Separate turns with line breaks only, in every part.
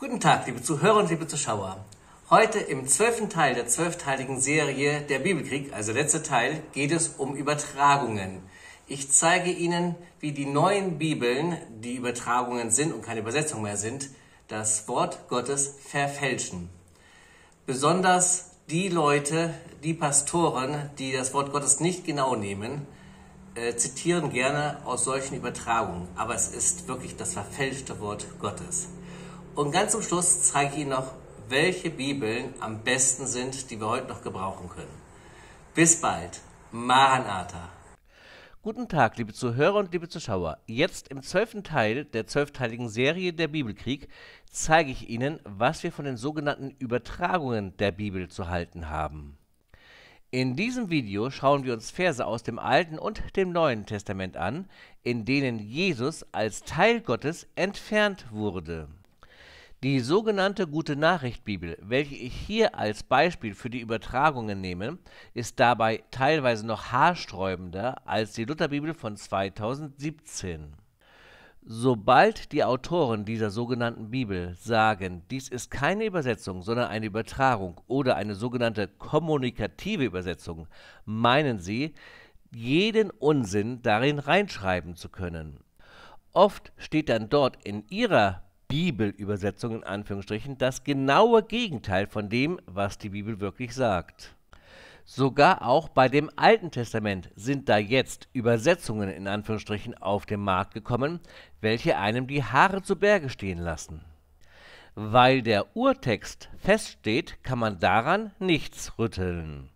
Guten Tag, liebe Zuhörer und liebe Zuschauer. Heute im zwölften Teil der zwölfteiligen Serie Der Bibelkrieg, also letzter Teil, geht es um Übertragungen. Ich zeige Ihnen, wie die neuen Bibeln, die Übertragungen sind und keine Übersetzung mehr sind, das Wort Gottes verfälschen. Besonders die Leute, die Pastoren, die das Wort Gottes nicht genau nehmen, äh, zitieren gerne aus solchen Übertragungen. Aber es ist wirklich das verfälschte Wort Gottes. Und ganz zum Schluss zeige ich Ihnen noch, welche Bibeln am besten sind, die wir heute noch gebrauchen können. Bis bald. Maranatha. Guten Tag, liebe Zuhörer und liebe Zuschauer. Jetzt im zwölften Teil der zwölfteiligen Serie Der Bibelkrieg zeige ich Ihnen, was wir von den sogenannten Übertragungen der Bibel zu halten haben. In diesem Video schauen wir uns Verse aus dem Alten und dem Neuen Testament an, in denen Jesus als Teil Gottes entfernt wurde. Die sogenannte Gute Nachricht Bibel, welche ich hier als Beispiel für die Übertragungen nehme, ist dabei teilweise noch haarsträubender als die Lutherbibel von 2017. Sobald die Autoren dieser sogenannten Bibel sagen, dies ist keine Übersetzung, sondern eine Übertragung oder eine sogenannte kommunikative Übersetzung, meinen sie, jeden Unsinn darin reinschreiben zu können. Oft steht dann dort in ihrer Bibelübersetzung in Anführungsstrichen das genaue Gegenteil von dem, was die Bibel wirklich sagt. Sogar auch bei dem Alten Testament sind da jetzt Übersetzungen in Anführungsstrichen auf den Markt gekommen, welche einem die Haare zu Berge stehen lassen. Weil der Urtext feststeht, kann man daran nichts rütteln.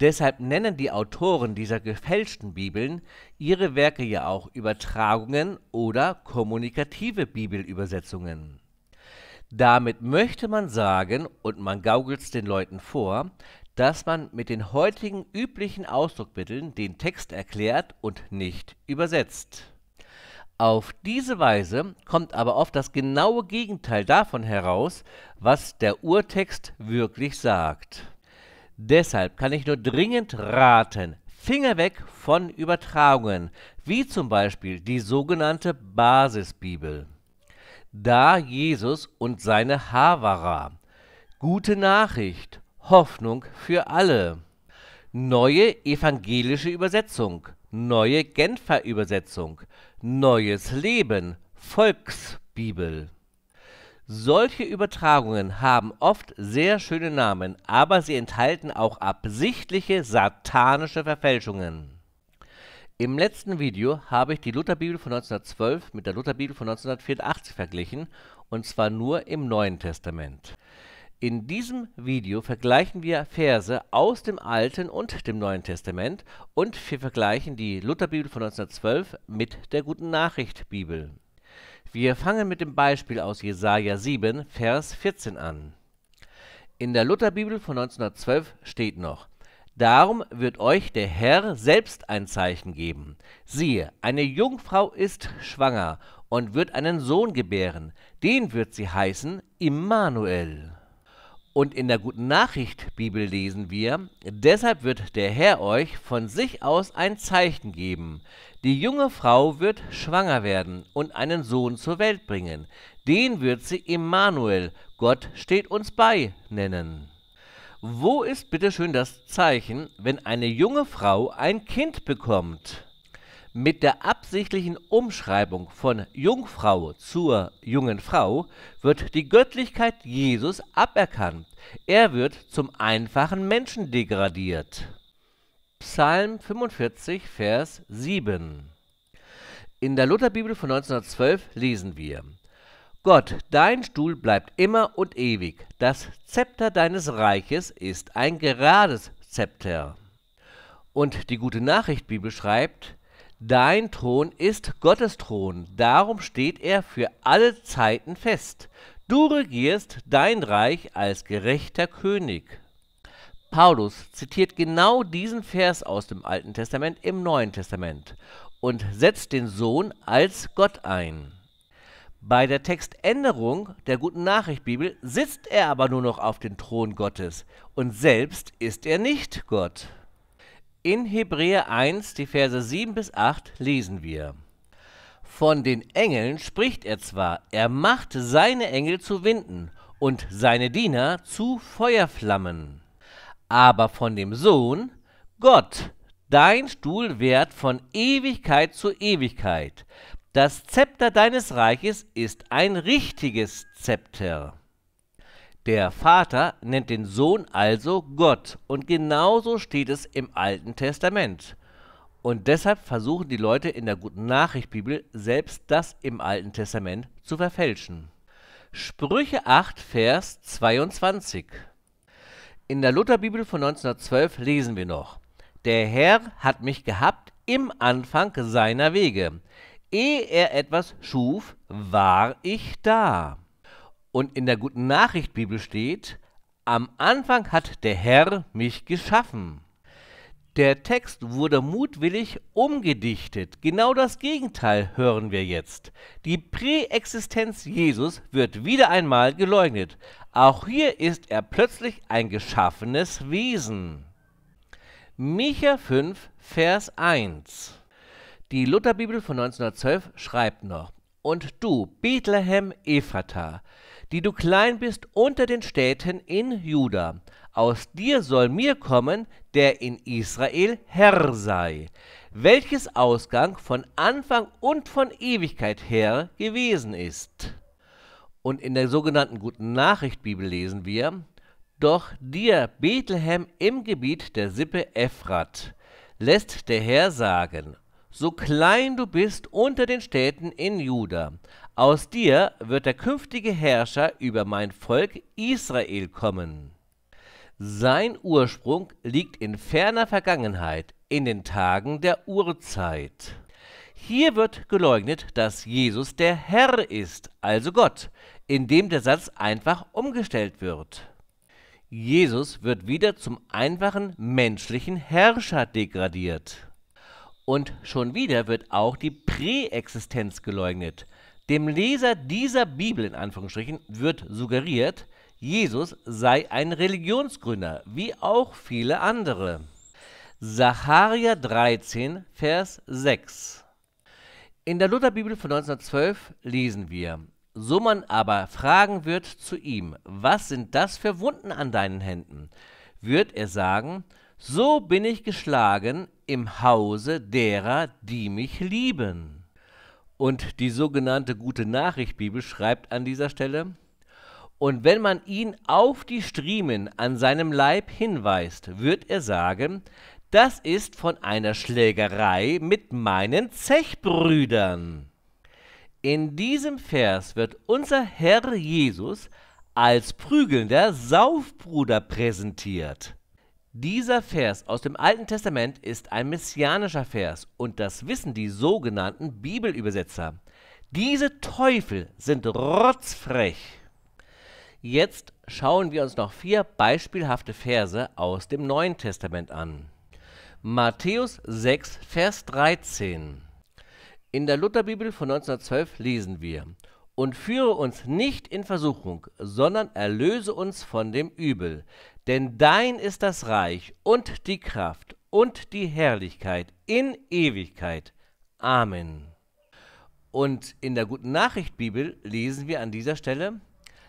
Deshalb nennen die Autoren dieser gefälschten Bibeln ihre Werke ja auch Übertragungen oder kommunikative Bibelübersetzungen. Damit möchte man sagen, und man gaukelt es den Leuten vor, dass man mit den heutigen üblichen Ausdruckmitteln den Text erklärt und nicht übersetzt. Auf diese Weise kommt aber oft das genaue Gegenteil davon heraus, was der Urtext wirklich sagt. Deshalb kann ich nur dringend raten, Finger weg von Übertragungen, wie zum Beispiel die sogenannte Basisbibel. Da Jesus und seine Havara. Gute Nachricht, Hoffnung für alle. Neue evangelische Übersetzung, neue Genfer Übersetzung, neues Leben, Volksbibel. Solche Übertragungen haben oft sehr schöne Namen, aber sie enthalten auch absichtliche satanische Verfälschungen. Im letzten Video habe ich die Lutherbibel von 1912 mit der Lutherbibel von 1984 verglichen, und zwar nur im Neuen Testament. In diesem Video vergleichen wir Verse aus dem Alten und dem Neuen Testament und wir vergleichen die Lutherbibel von 1912 mit der Guten Nachricht Bibel. Wir fangen mit dem Beispiel aus Jesaja 7, Vers 14 an. In der Lutherbibel von 1912 steht noch: Darum wird euch der Herr selbst ein Zeichen geben. Siehe, eine Jungfrau ist schwanger und wird einen Sohn gebären. Den wird sie heißen Immanuel. Und in der guten Nachricht Bibel lesen wir, deshalb wird der Herr euch von sich aus ein Zeichen geben. Die junge Frau wird schwanger werden und einen Sohn zur Welt bringen. Den wird sie Immanuel, Gott steht uns bei, nennen. Wo ist bitteschön das Zeichen, wenn eine junge Frau ein Kind bekommt? Mit der absichtlichen Umschreibung von Jungfrau zur jungen Frau wird die Göttlichkeit Jesus aberkannt. Er wird zum einfachen Menschen degradiert. Psalm 45, Vers 7. In der Lutherbibel von 1912 lesen wir: Gott, dein Stuhl bleibt immer und ewig. Das Zepter deines Reiches ist ein gerades Zepter. Und die gute Nachricht Bibel schreibt, Dein Thron ist Gottes Thron, darum steht er für alle Zeiten fest. Du regierst dein Reich als gerechter König. Paulus zitiert genau diesen Vers aus dem Alten Testament im Neuen Testament und setzt den Sohn als Gott ein. Bei der Textänderung der Guten Nachricht Bibel sitzt er aber nur noch auf dem Thron Gottes und selbst ist er nicht Gott. In Hebräer 1, die Verse 7 bis 8 lesen wir. Von den Engeln spricht er zwar, er macht seine Engel zu Winden und seine Diener zu Feuerflammen. Aber von dem Sohn, Gott, dein Stuhl währt von Ewigkeit zu Ewigkeit. Das Zepter deines Reiches ist ein richtiges Zepter. Der Vater nennt den Sohn also Gott und genauso steht es im Alten Testament. Und deshalb versuchen die Leute in der Guten Nachricht Bibel selbst das im Alten Testament zu verfälschen. Sprüche 8, Vers 22. In der Lutherbibel von 1912 lesen wir noch: Der Herr hat mich gehabt im Anfang seiner Wege. Ehe er etwas schuf, war ich da. Und in der guten Nachricht Bibel steht, am Anfang hat der Herr mich geschaffen. Der Text wurde mutwillig umgedichtet. Genau das Gegenteil hören wir jetzt. Die Präexistenz Jesus wird wieder einmal geleugnet. Auch hier ist er plötzlich ein geschaffenes Wesen. Micha 5, Vers 1. Die Lutherbibel von 1912 schreibt noch: Und du, Bethlehem Ephrata, die du klein bist unter den Städten in Juda. Aus dir soll mir kommen, der in Israel Herr sei, welches Ausgang von Anfang und von Ewigkeit her gewesen ist. Und in der sogenannten Guten Nachricht Bibel lesen wir, Doch dir, Bethlehem im Gebiet der Sippe Ephrat, lässt der Herr sagen, so klein du bist unter den Städten in Juda, aus dir wird der künftige Herrscher über mein Volk Israel kommen. Sein Ursprung liegt in ferner Vergangenheit, in den Tagen der Urzeit. Hier wird geleugnet, dass Jesus der Herr ist, also Gott, indem der Satz einfach umgestellt wird. Jesus wird wieder zum einfachen menschlichen Herrscher degradiert. Und schon wieder wird auch die Präexistenz geleugnet, dem Leser dieser Bibel in Anführungsstrichen wird suggeriert, Jesus sei ein Religionsgründer, wie auch viele andere. Sacharja 13, Vers 6. In der Lutherbibel von 1912 lesen wir, so man aber fragen wird zu ihm, was sind das für Wunden an deinen Händen? Wird er sagen, so bin ich geschlagen im Hause derer, die mich lieben. Und die sogenannte Gute Nachricht Bibel schreibt an dieser Stelle, und wenn man ihn auf die Striemen an seinem Leib hinweist, wird er sagen, das ist von einer Schlägerei mit meinen Zechbrüdern. In diesem Vers wird unser Herr Jesus als prügelnder Saufbruder präsentiert. Dieser Vers aus dem Alten Testament ist ein messianischer Vers und das wissen die sogenannten Bibelübersetzer. Diese Teufel sind rotzfrech. Jetzt schauen wir uns noch vier beispielhafte Verse aus dem Neuen Testament an. Matthäus 6, Vers 13. In der Lutherbibel von 1912 lesen wir, und führe uns nicht in Versuchung, sondern erlöse uns von dem Übel. Denn dein ist das Reich und die Kraft und die Herrlichkeit in Ewigkeit. Amen. Und in der Guten Nachricht Bibel lesen wir an dieser Stelle,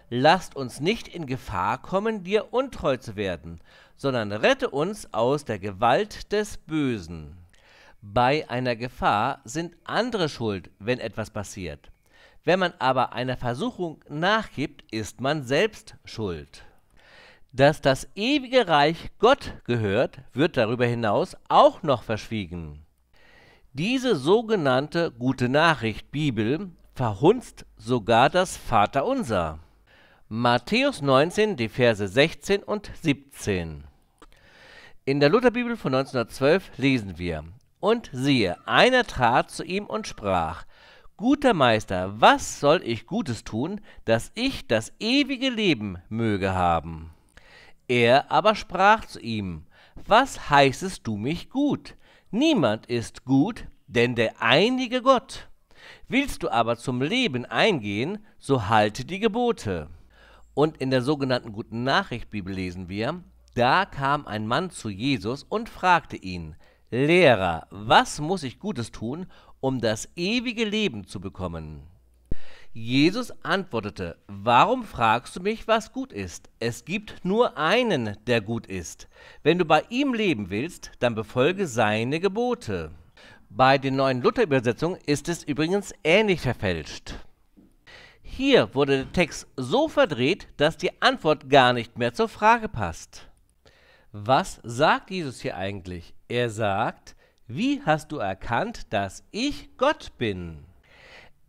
Lasst uns nicht in Gefahr kommen, dir untreu zu werden, sondern rette uns aus der Gewalt des Bösen. Bei einer Gefahr sind andere schuld, wenn etwas passiert. Wenn man aber einer Versuchung nachgibt, ist man selbst schuld. Dass das ewige Reich Gott gehört, wird darüber hinaus auch noch verschwiegen. Diese sogenannte Gute Nachricht Bibel verhunzt sogar das Vaterunser. Matthäus 19, die Verse 16 und 17. In der Lutherbibel von 1912 lesen wir: Und siehe, einer trat zu ihm und sprach: Guter Meister, was soll ich Gutes tun, dass ich das ewige Leben möge haben? Er aber sprach zu ihm, Was heißest du mich gut? Niemand ist gut, denn der einige Gott. Willst du aber zum Leben eingehen, so halte die Gebote. Und in der sogenannten Guten Nachricht Bibel lesen wir, da kam ein Mann zu Jesus und fragte ihn, Lehrer, was muss ich Gutes tun, um das ewige Leben zu bekommen? Jesus antwortete, Warum fragst du mich, was gut ist? Es gibt nur einen, der gut ist. Wenn du bei ihm leben willst, dann befolge seine Gebote. Bei den neuen Luther-Übersetzungen ist es übrigens ähnlich verfälscht. Hier wurde der Text so verdreht, dass die Antwort gar nicht mehr zur Frage passt. Was sagt Jesus hier eigentlich? Er sagt, wie hast du erkannt, dass ich Gott bin?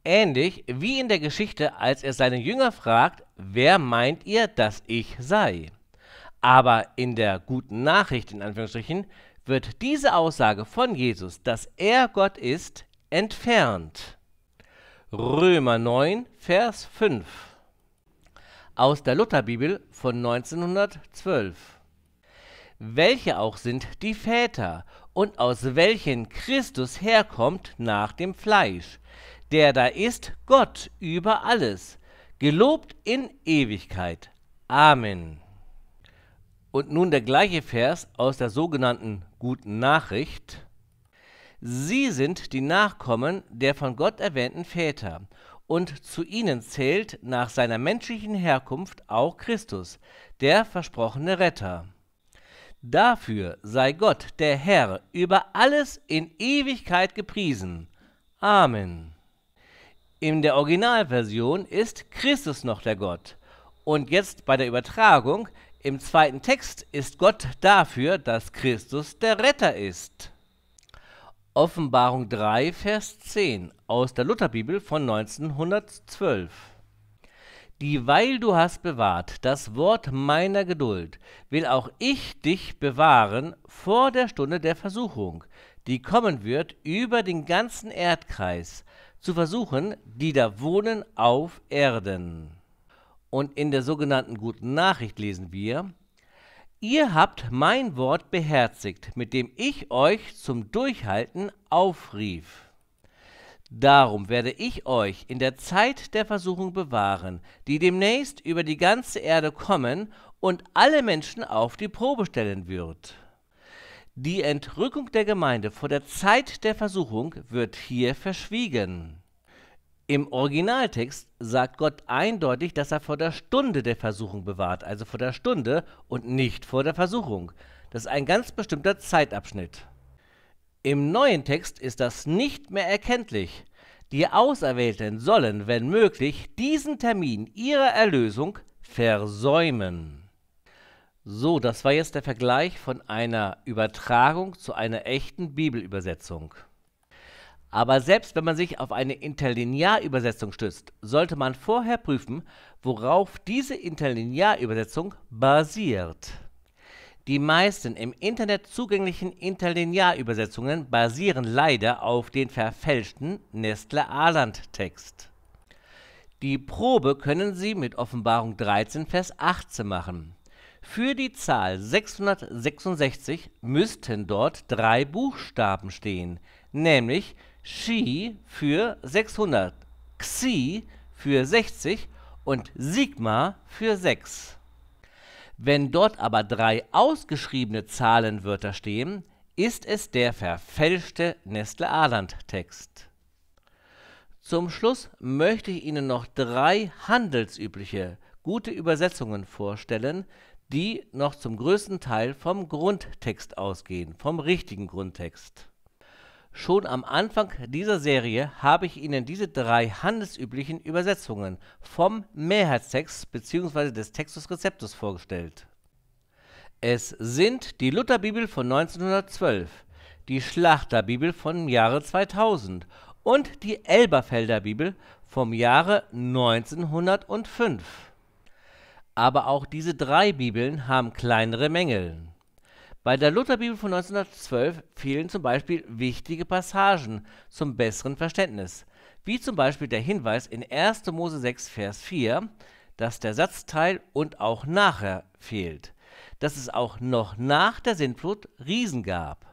Ähnlich wie in der Geschichte, als er seine Jünger fragt, wer meint ihr, dass ich sei? Aber in der guten Nachricht, in Anführungsstrichen, wird diese Aussage von Jesus, dass er Gott ist, entfernt. Römer 9, Vers 5 aus der Lutherbibel von 1912. Welche auch sind die Väter und aus welchen Christus herkommt nach dem Fleisch, der da ist, Gott über alles, gelobt in Ewigkeit. Amen. Und nun der gleiche Vers aus der sogenannten guten Nachricht. Sie sind die Nachkommen der von Gott erwähnten Väter, und zu ihnen zählt nach seiner menschlichen Herkunft auch Christus, der versprochene Retter. Dafür sei Gott, der Herr, über alles in Ewigkeit gepriesen. Amen. In der Originalversion ist Christus noch der Gott. Und jetzt bei der Übertragung, im zweiten Text ist Gott dafür, dass Christus der Retter ist. Offenbarung 3, Vers 10 aus der Lutherbibel von 1912. Dieweil du hast bewahrt das Wort meiner Geduld, will auch ich dich bewahren vor der Stunde der Versuchung, die kommen wird über den ganzen Erdkreis, zu versuchen, die da wohnen auf Erden. Und in der sogenannten guten Nachricht lesen wir, Ihr habt mein Wort beherzigt, mit dem ich euch zum Durchhalten aufrief. Darum werde ich euch in der Zeit der Versuchung bewahren, die demnächst über die ganze Erde kommen und alle Menschen auf die Probe stellen wird. Die Entrückung der Gemeinde vor der Zeit der Versuchung wird hier verschwiegen. Im Originaltext sagt Gott eindeutig, dass er vor der Stunde der Versuchung bewahrt, also vor der Stunde und nicht vor der Versuchung. Das ist ein ganz bestimmter Zeitabschnitt. Im neuen Text ist das nicht mehr erkenntlich. Die Auserwählten sollen, wenn möglich, diesen Termin ihrer Erlösung versäumen. So, das war jetzt der Vergleich von einer Übertragung zu einer echten Bibelübersetzung. Aber selbst wenn man sich auf eine Interlinearübersetzung stützt, sollte man vorher prüfen, worauf diese Interlinearübersetzung basiert. Die meisten im Internet zugänglichen Interlinearübersetzungen basieren leider auf den verfälschten Nestle-Aland-Text. Die Probe können Sie mit Offenbarung 13, Vers 18 machen. Für die Zahl 666 müssten dort drei Buchstaben stehen, nämlich Xi für 600, Xi für 60 und Sigma für 6. Wenn dort aber drei ausgeschriebene Zahlenwörter stehen, ist es der verfälschte Nestle-Aland-Text. Zum Schluss möchte ich Ihnen noch drei handelsübliche gute Übersetzungen vorstellen, die noch zum größten Teil vom Grundtext ausgehen, vom richtigen Grundtext. Schon am Anfang dieser Serie habe ich Ihnen diese drei handelsüblichen Übersetzungen vom Mehrheitstext bzw. des Textus Receptus vorgestellt. Es sind die Lutherbibel von 1912, die Schlachterbibel vom Jahre 2000 und die Elberfelder Bibel vom Jahre 1905. Aber auch diese drei Bibeln haben kleinere Mängel. Bei der Lutherbibel von 1912 fehlen zum Beispiel wichtige Passagen zum besseren Verständnis, wie zum Beispiel der Hinweis in 1. Mose 6, Vers 4, dass der Satzteil und auch nachher fehlt, dass es auch noch nach der Sintflut Riesen gab.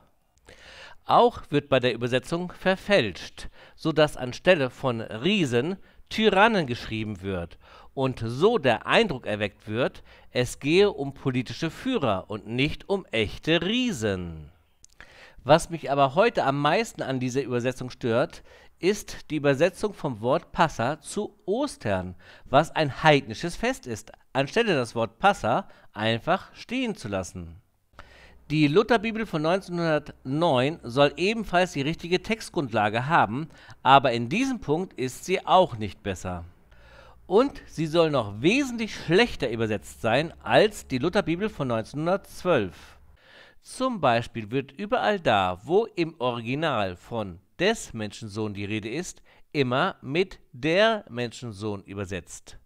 Auch wird bei der Übersetzung verfälscht, sodass anstelle von Riesen Tyrannen geschrieben wird und so der Eindruck erweckt wird, es gehe um politische Führer und nicht um echte Riesen. Was mich aber heute am meisten an dieser Übersetzung stört, ist die Übersetzung vom Wort Passa zu Ostern, was ein heidnisches Fest ist, anstelle das Wort Passa einfach stehen zu lassen. Die Lutherbibel von 1909 soll ebenfalls die richtige Textgrundlage haben, aber in diesem Punkt ist sie auch nicht besser und sie soll noch wesentlich schlechter übersetzt sein als die Lutherbibel von 1912. Zum Beispiel wird überall da, wo im Original von des Menschensohn die Rede ist, immer mit der Menschensohn übersetzt.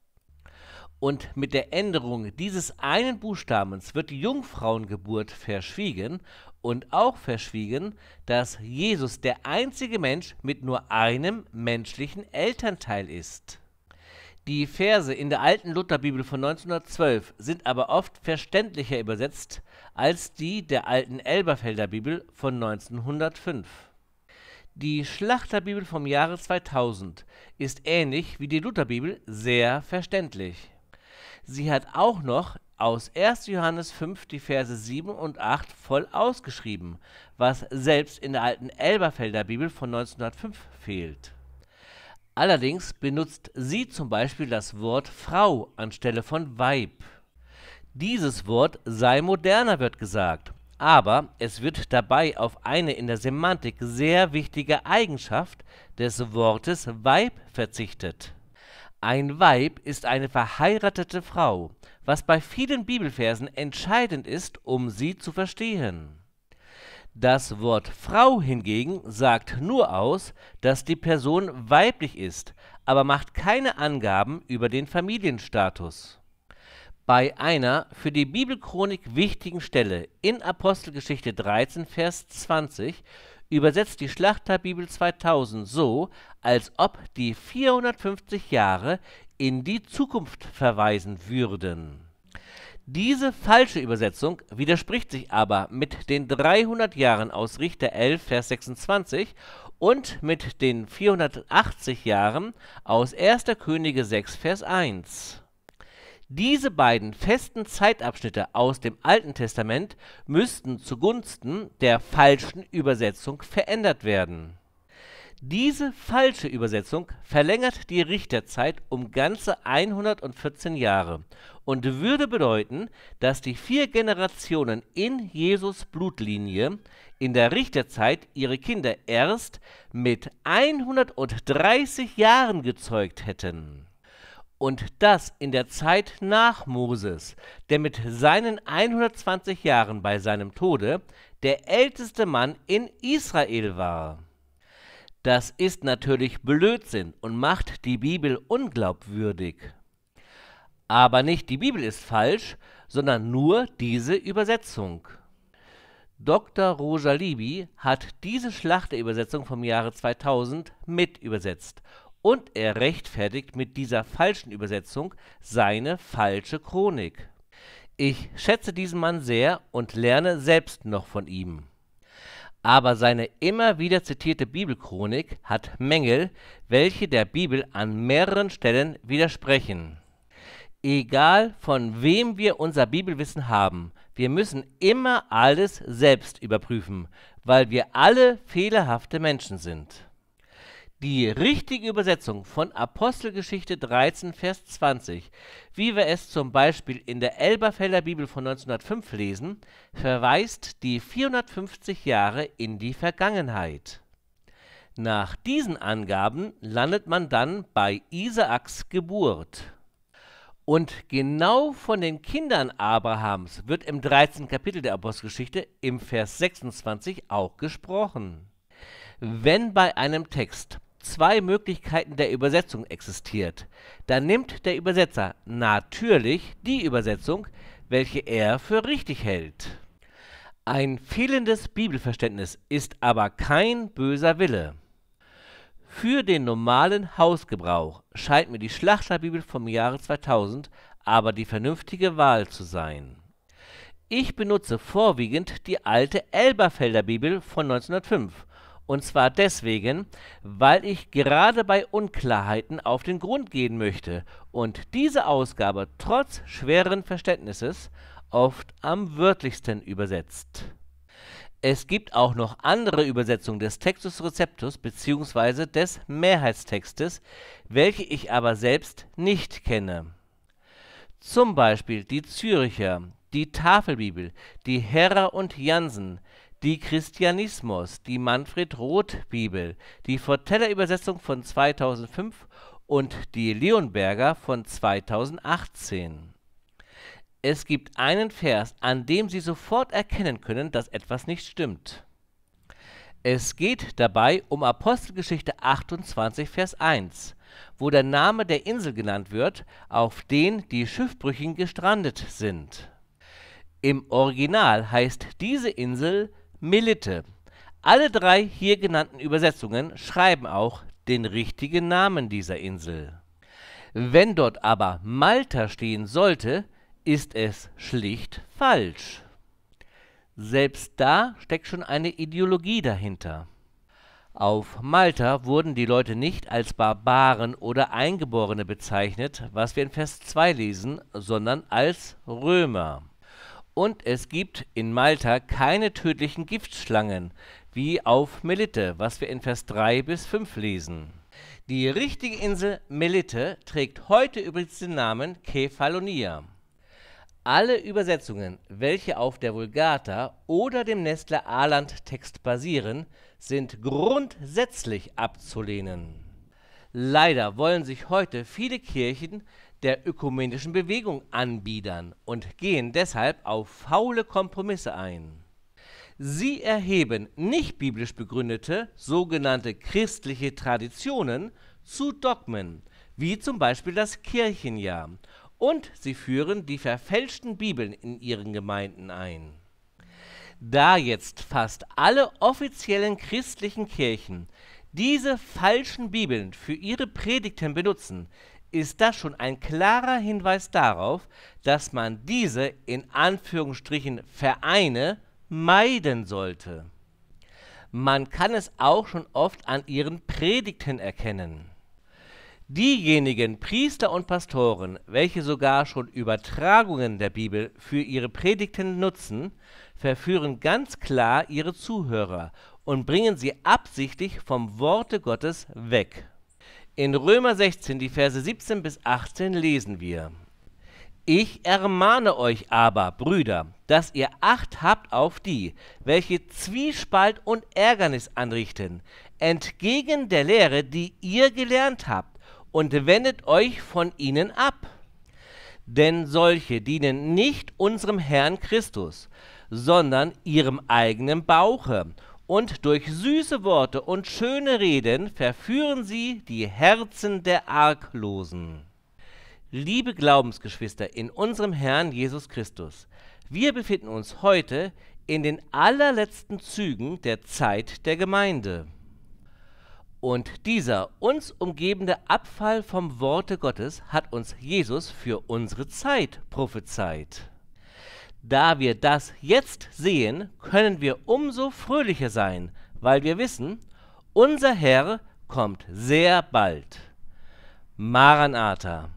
Und mit der Änderung dieses einen Buchstabens wird die Jungfrauengeburt verschwiegen und auch verschwiegen, dass Jesus der einzige Mensch mit nur einem menschlichen Elternteil ist. Die Verse in der alten Lutherbibel von 1912 sind aber oft verständlicher übersetzt als die der alten Elberfelder Bibel von 1905. Die Schlachterbibel vom Jahre 2000 ist ähnlich wie die Lutherbibel sehr verständlich. Sie hat auch noch aus 1. Johannes 5 die Verse 7 und 8 voll ausgeschrieben, was selbst in der alten Elberfelder Bibel von 1905 fehlt. Allerdings benutzt sie zum Beispiel das Wort Frau anstelle von Weib. Dieses Wort sei moderner, wird gesagt, aber es wird dabei auf eine in der Semantik sehr wichtige Eigenschaft des Wortes Weib verzichtet. Ein Weib ist eine verheiratete Frau, was bei vielen Bibelversen entscheidend ist, um sie zu verstehen das Wort Frau hingegen sagt nur aus, dass die Person weiblich ist, aber macht keine Angaben über den Familienstatus. Bei einer für die Bibelchronik wichtigen Stelle in Apostelgeschichte 13, Vers 20 übersetzt die Schlachterbibel 2000 so, als ob die 450 Jahre in die Zukunft verweisen würden. Diese falsche Übersetzung widerspricht sich aber mit den 300 Jahren aus Richter 11, Vers 26 und mit den 480 Jahren aus 1. Könige 6, Vers 1. Diese beiden festen Zeitabschnitte aus dem Alten Testament müssten zugunsten der falschen Übersetzung verändert werden. Diese falsche Übersetzung verlängert die Richterzeit um ganze 114 Jahre und würde bedeuten, dass die vier Generationen in Jesus Blutlinie in der Richterzeit ihre Kinder erst mit 130 Jahren gezeugt hätten. Und das in der Zeit nach Moses, der mit seinen 120 Jahren bei seinem Tode der älteste Mann in Israel war. Das ist natürlich Blödsinn und macht die Bibel unglaubwürdig. Aber nicht die Bibel ist falsch, sondern nur diese Übersetzung. Dr. Rojalibi hat diese Schlachterübersetzung vom Jahre 2000 mit übersetzt und er rechtfertigt mit dieser falschen Übersetzung seine falsche Chronik. Ich schätze diesen Mann sehr und lerne selbst noch von ihm aber seine immer wieder zitierte Bibelchronik hat Mängel, welche der Bibel an mehreren Stellen widersprechen. Egal von wem wir unser Bibelwissen haben, wir müssen immer alles selbst überprüfen, weil wir alle fehlerhafte Menschen sind die richtige Übersetzung von Apostelgeschichte 13, Vers 20, wie wir es zum Beispiel in der Elberfelder Bibel von 1905 lesen, verweist die 450 Jahre in die Vergangenheit. Nach diesen Angaben landet man dann bei Isaaks Geburt. Und genau von den Kindern Abrahams wird im 13. Kapitel der Apostelgeschichte im Vers 26 auch gesprochen. Wenn bei einem Text zwei Möglichkeiten der Übersetzung existiert. Dann nimmt der Übersetzer natürlich die Übersetzung, welche er für richtig hält. Ein fehlendes Bibelverständnis ist aber kein böser Wille. Für den normalen Hausgebrauch scheint mir die Schlachterbibel vom Jahre 2000 aber die vernünftige Wahl zu sein. Ich benutze vorwiegend die alte Elberfelder Bibel von 1905 und zwar deswegen, weil ich gerade bei Unklarheiten auf den Grund gehen möchte und diese Ausgabe trotz schweren Verständnisses oft am wörtlichsten übersetzt. Es gibt auch noch andere Übersetzungen des Textus Receptus bzw. des Mehrheitstextes, welche ich aber selbst nicht kenne. Zum Beispiel die Züricher, die Tafelbibel, die Herrer und Jansen, die Christianismus, die Manfred Roth Bibel, die Forteller Übersetzung von 2005 und die Leonberger von 2018. Es gibt einen Vers, an dem Sie sofort erkennen können, dass etwas nicht stimmt. Es geht dabei um Apostelgeschichte 28, Vers 1, wo der Name der Insel genannt wird, auf den die Schiffbrüchen gestrandet sind. Im Original heißt diese Insel Melitte. Alle drei hier genannten Übersetzungen schreiben auch den richtigen Namen dieser Insel. Wenn dort aber Malta stehen sollte, ist es schlicht falsch. Selbst da steckt schon eine Ideologie dahinter. Auf Malta wurden die Leute nicht als Barbaren oder Eingeborene bezeichnet, was wir in Vers 2 lesen, sondern als Römer. Und es gibt in Malta keine tödlichen Giftschlangen, wie auf Melite, was wir in Vers 3 bis 5 lesen. Die richtige Insel Melite trägt heute übrigens den Namen Kefalonia. Alle Übersetzungen, welche auf der Vulgata oder dem Nestler Aland Text basieren, sind grundsätzlich abzulehnen. Leider wollen sich heute viele Kirchen der ökumenischen Bewegung anbiedern und gehen deshalb auf faule Kompromisse ein. Sie erheben nicht biblisch begründete sogenannte christliche Traditionen zu Dogmen, wie zum Beispiel das Kirchenjahr, und sie führen die verfälschten Bibeln in ihren Gemeinden ein. Da jetzt fast alle offiziellen christlichen Kirchen diese falschen Bibeln für ihre Predigten benutzen, ist das schon ein klarer Hinweis darauf, dass man diese in Anführungsstrichen Vereine meiden sollte. Man kann es auch schon oft an ihren Predigten erkennen. Diejenigen Priester und Pastoren, welche sogar schon Übertragungen der Bibel für ihre Predigten nutzen, verführen ganz klar ihre Zuhörer und bringen sie absichtlich vom Worte Gottes weg. In Römer 16, die Verse 17 bis 18 lesen wir. Ich ermahne euch aber, Brüder, dass ihr Acht habt auf die, welche Zwiespalt und Ärgernis anrichten, entgegen der Lehre, die ihr gelernt habt, und wendet euch von ihnen ab. Denn solche dienen nicht unserem Herrn Christus, sondern ihrem eigenen Bauche und durch süße Worte und schöne Reden verführen sie die Herzen der Arglosen. Liebe Glaubensgeschwister in unserem Herrn Jesus Christus, wir befinden uns heute in den allerletzten Zügen der Zeit der Gemeinde. Und dieser uns umgebende Abfall vom Worte Gottes hat uns Jesus für unsere Zeit prophezeit. Da wir das jetzt sehen, können wir umso fröhlicher sein, weil wir wissen, unser Herr kommt sehr bald. Maranatha.